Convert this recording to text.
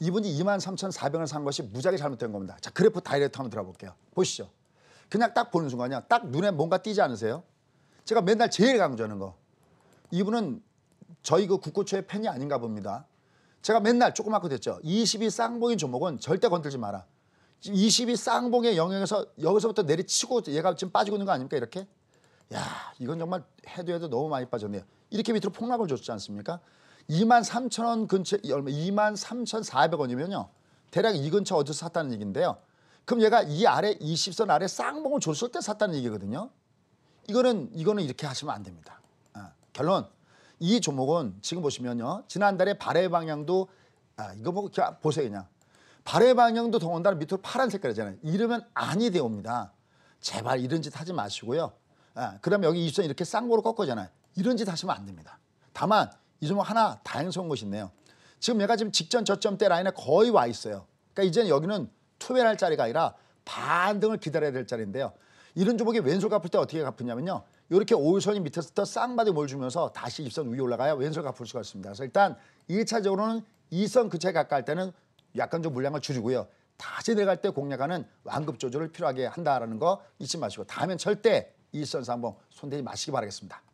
이분이 23,400원을 산 것이 무작위 잘못된 겁니다. 자, 그래프 다이렉트 한번 들어볼게요. 보시죠. 그냥 딱 보는 순간이야딱 눈에 뭔가 띄지 않으세요? 제가 맨날 제일 강조하는 거. 이분은 저희 그 국고초의 팬이 아닌가 봅니다. 제가 맨날 조그맣게 됐죠. 22 쌍봉인 종목은 절대 건들지 마라. 22 쌍봉의 영역에서 여기서부터 내리치고 얘가 지금 빠지고 있는 거 아닙니까 이렇게? 야 이건 정말 해도 해도 너무 많이 빠졌네요. 이렇게 밑으로 폭락을 줬지 않습니까? 2만 3천 원 근처 얼마 2만 3,400원이면요. 대략 이 근처 어디서 샀다는 얘기인데요. 그럼 얘가 이 아래 20선 아래 쌍봉을 줬을 때 샀다는 얘기거든요. 이거는 이거는 이렇게 하시면 안 됩니다. 아, 결론 이 종목은 지금 보시면요. 지난달에 발의 방향도 아, 이거 보고 보세요 그냥. 발의 방향도 더군다나 밑으로 파란 색깔이잖아요. 이러면 아니 되옵니다. 제발 이런 짓 하지 마시고요. 아, 그럼 여기 20선 이렇게 쌍고로 꺾어잖아요. 이런 짓 하시면 안 됩니다. 다만 이 종목 하나 다행스러운 것이 있네요. 지금 얘가 지금 직전 저점대 라인에 거의 와 있어요. 그러니까 이제는 여기는 투배할 자리가 아니라 반등을 기다려야 될 자리인데요. 이런 종목이 왼손 갚을 때 어떻게 갚으냐면요. 이렇게 오일선이 밑에서부터 쌍바디 몰주면서 다시 입선 위에 올라가야 왼손 갚을 수가 있습니다. 그래서 일단 1차적으로는 이선 근처에 가까이 할 때는 약간 좀 물량을 줄이고요. 다시 내려갈 때 공략하는 완급 조절을 필요하게 한다라는 거 잊지 마시고 다음엔 절대 이선 상봉 손대지 마시기 바라겠습니다.